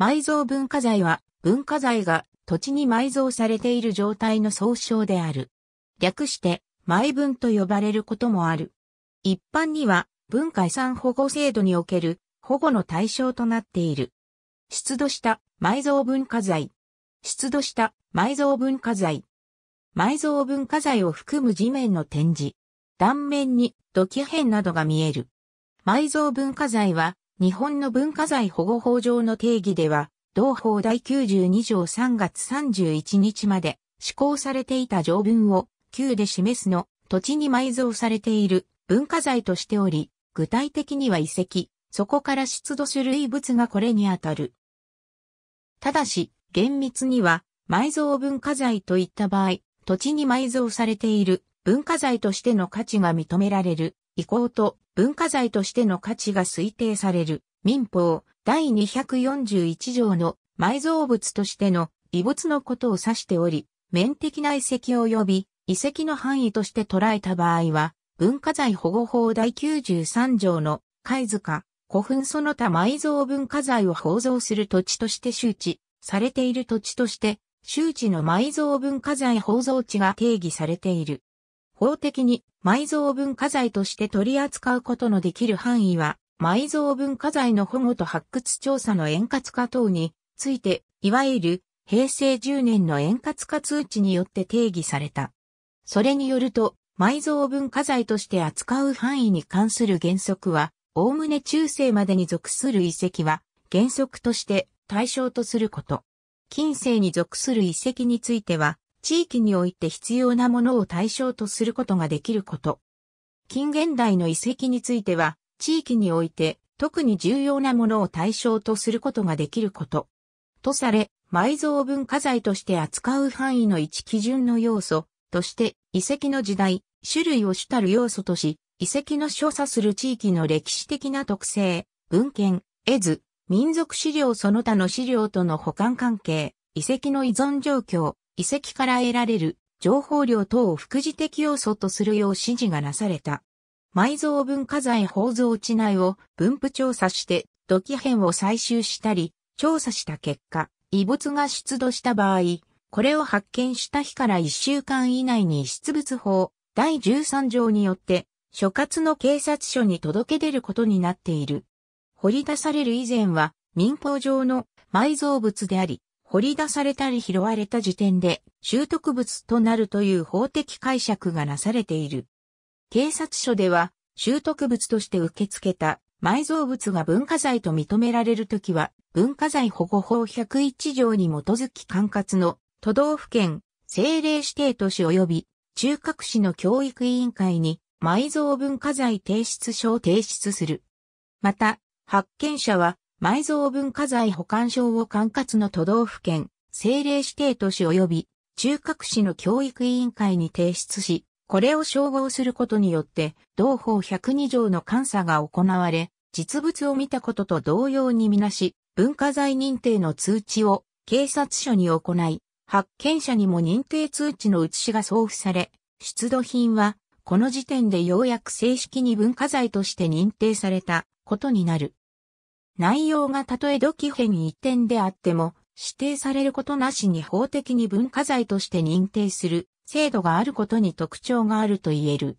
埋蔵文化財は、文化財が土地に埋蔵されている状態の総称である。略して、埋文と呼ばれることもある。一般には、文化遺産保護制度における保護の対象となっている。出土した埋蔵文化財。出土した埋蔵文化財。埋蔵文化財を含む地面の展示。断面に土器片などが見える。埋蔵文化財は日本の文化財保護法上の定義では、同法第92条3月31日まで施行されていた条文を旧で示すの土地に埋蔵されている文化財としており、具体的には遺跡、そこから出土する遺物がこれにあたる。ただし、厳密には埋蔵文化財といった場合、土地に埋蔵されている文化財としての価値が認められる意向と文化財としての価値が推定される民法第241条の埋蔵物としての遺物のことを指しており、面的な遺跡及び遺跡の範囲として捉えた場合は、文化財保護法第93条の貝塚、古墳その他埋蔵文化財を宝蔵する土地として周知されている土地として、周知の埋蔵文化財宝蔵地が定義されている。法的に埋蔵文化財として取り扱うことのできる範囲は、埋蔵文化財の保護と発掘調査の円滑化等について、いわゆる平成10年の円滑化通知によって定義された。それによると、埋蔵文化財として扱う範囲に関する原則は、おおむね中世までに属する遺跡は、原則として対象とすること。近世に属する遺跡については、地域において必要なものを対象とすることができること。近現代の遺跡については、地域において特に重要なものを対象とすることができること。とされ、埋蔵文化財として扱う範囲の一基準の要素として、遺跡の時代、種類を主たる要素とし、遺跡の所作する地域の歴史的な特性、文献、絵図、民族資料その他の資料との保管関係、遺跡の依存状況、遺跡から得られる情報量等を副次的要素とするよう指示がなされた。埋蔵文化財宝蔵地内を分布調査して土器片を採集したり、調査した結果、遺物が出土した場合、これを発見した日から1週間以内に出物法第13条によって所轄の警察署に届け出ることになっている。掘り出される以前は民法上の埋蔵物であり、掘り出されたり拾われた時点で拾得物となるという法的解釈がなされている。警察署では、拾得物として受け付けた埋蔵物が文化財と認められるときは、文化財保護法101条に基づき管轄の都道府県、政令指定都市及び中核市の教育委員会に埋蔵文化財提出書を提出する。また、発見者は埋蔵文化財保管証を管轄の都道府県、政令指定都市及び中核市の教育委員会に提出し、これを称号することによって、同法102条の監査が行われ、実物を見たことと同様にみなし、文化財認定の通知を警察署に行い、発見者にも認定通知の写しが送付され、出土品は、この時点でようやく正式に文化財として認定されたことになる。内容がたとえ土器編一点であっても、指定されることなしに法的に文化財として認定する制度があることに特徴があると言える。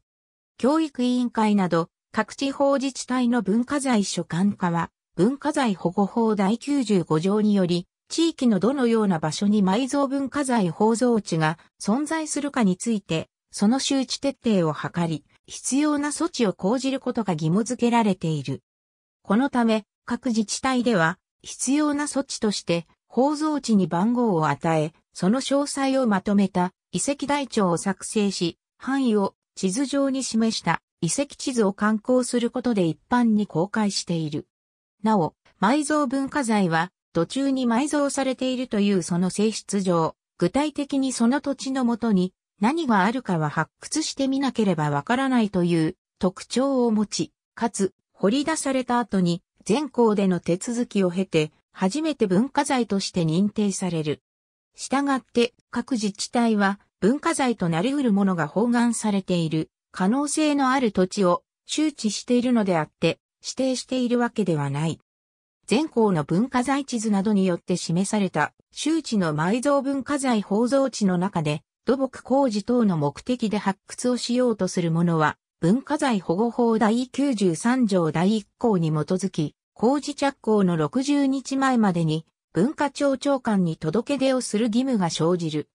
教育委員会など各地方自治体の文化財所管課は文化財保護法第95条により地域のどのような場所に埋蔵文化財宝蔵地が存在するかについてその周知徹底を図り必要な措置を講じることが義務付けられている。このため各自治体では、必要な措置として、宝蔵地に番号を与え、その詳細をまとめた遺跡台帳を作成し、範囲を地図上に示した遺跡地図を刊行することで一般に公開している。なお、埋蔵文化財は途中に埋蔵されているというその性質上、具体的にその土地のもとに何があるかは発掘してみなければわからないという特徴を持ち、かつ掘り出された後に全校での手続きを経て、初めて文化財として認定される。したがって各自治体は文化財となり得るものが包含されている可能性のある土地を周知しているのであって指定しているわけではない。全校の文化財地図などによって示された周知の埋蔵文化財宝蔵地の中で土木工事等の目的で発掘をしようとするものは文化財保護法第93条第1項に基づき、工事着工の60日前までに文化庁長官に届け出をする義務が生じる。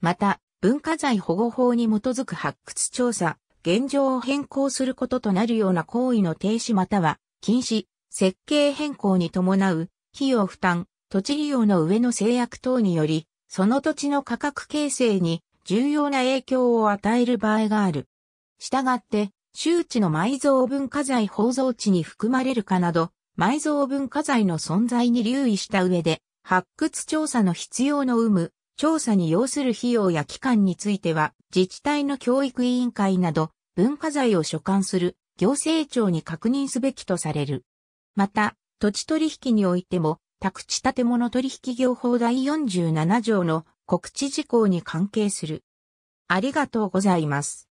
また、文化財保護法に基づく発掘調査、現状を変更することとなるような行為の停止または禁止、設計変更に伴う費用負担、土地利用の上の制約等により、その土地の価格形成に重要な影響を与える場合がある。したがって、周知の埋蔵文化財宝蔵地に含まれるかなど、埋蔵文化財の存在に留意した上で、発掘調査の必要の有無、調査に要する費用や期間については、自治体の教育委員会など、文化財を所管する行政庁に確認すべきとされる。また、土地取引においても、宅地建物取引業法第47条の告知事項に関係する。ありがとうございます。